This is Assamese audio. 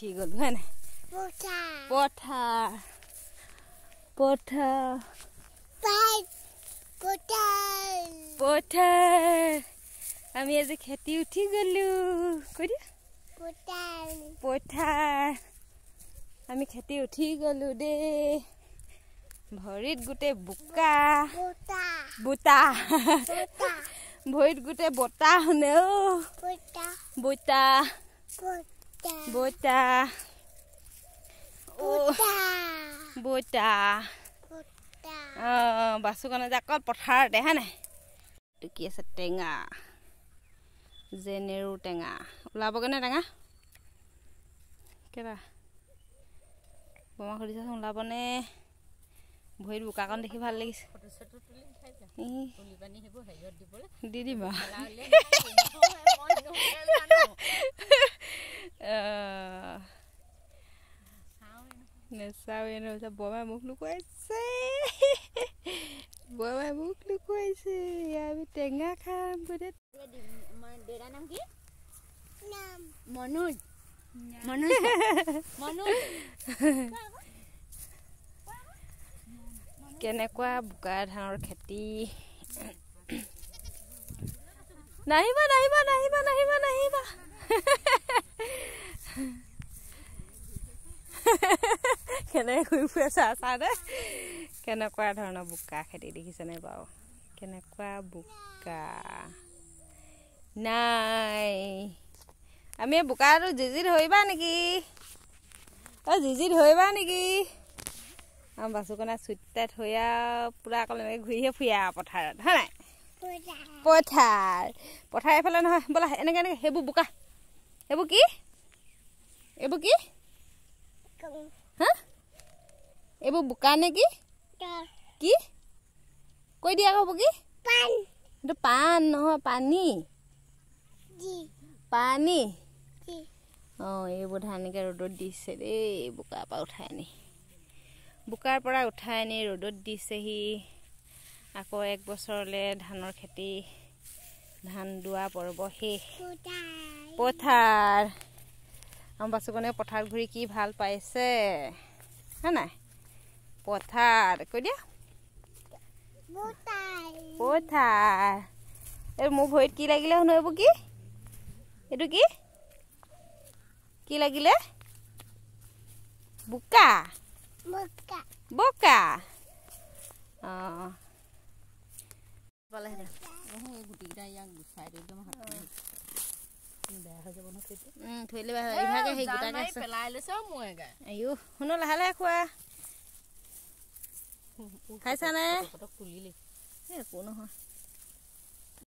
কি গলো হয় নাই আমি আজি খেতি উঠি গলো কৈ দিয়া পথাৰ আমি খেতি উঠি গলো দেই ভৰিত গোটেই বোকা বুটা ভৰিত গোটেই বতাহ শুনেও বৈতা বৈতা Bota. Bota. Bota. Bota. Basukana jakal pothar de hane. Ki ase tenga. Zeneru tenga. Ulabo gane tenga. Kera. Boma khuri sa ulabo ne. ভৰি বোকা কাৰণ দেখি ভাল লাগিছে দি দিবা là sao dạ, ya năm podemos lucrarse podemos lucrarse ya me tenga cambudet mandera nang thằng nam manul đi manul কেনেকুৱা বোকা ধানৰ খেতি নাহিবা নাহিবা নাহিবা নাহিবা নাহিবা কেনে ঘূৰি ফুৰে চা চা দে কেনেকুৱা ধৰণৰ বোকা খেতি দেখিছেনে বাৰু কেনেকুৱা বোকা নাই আমি এই বোকাটো যুঁজি ধৰিবা নেকি অ' যুঁজি ধৰিবা নেকি আৰু বাচুকনা চুইটাই ধৰি আৰু পূৰা অকল এনেকৈ ঘূৰিহে ফুৰি আৰু পথাৰত হয় নাই পথাৰ পথাৰ এইফালে নহয় বোলা এনেকৈ এনেকৈ সেইবোৰ বোকা সেইবোৰ কি এইবোৰ কি হা এইবোৰ বোকা নে কি কি কৈ দিয়া হ'ব কি এইটো পাণ নহয় পানী পানী অঁ এইবোৰ ধানকে ৰ'দত দিছে দেই বোকাৰ পৰা উঠাই আনি বোকাৰ পৰা উঠাই আনি ৰ'দত দিছেহি আকৌ এক বছৰলৈ ধানৰ খেতি ধান দোৱা পৰ্ব শেষ পথাৰ আমাৰ আম্বাচুকনে পথাৰ ঘূৰি কি ভাল পাইছে হয় নাই Boa tarde, cô dia. Boa tarde. Boa tarde. Eu vou ver que legal não é por aqui? É do que? Que legal? Boca. Boca. Boca. Ah. Valeu. Vou ver o que dá e a gente sai daí de uma rapidez. Não dá, já vou não fazer. Hum, tu ele vai. Ele vai querer ir para casa. Não, não, não. Pela ele só muda. Aí o, o nosso lá lá é qual? 开车呢。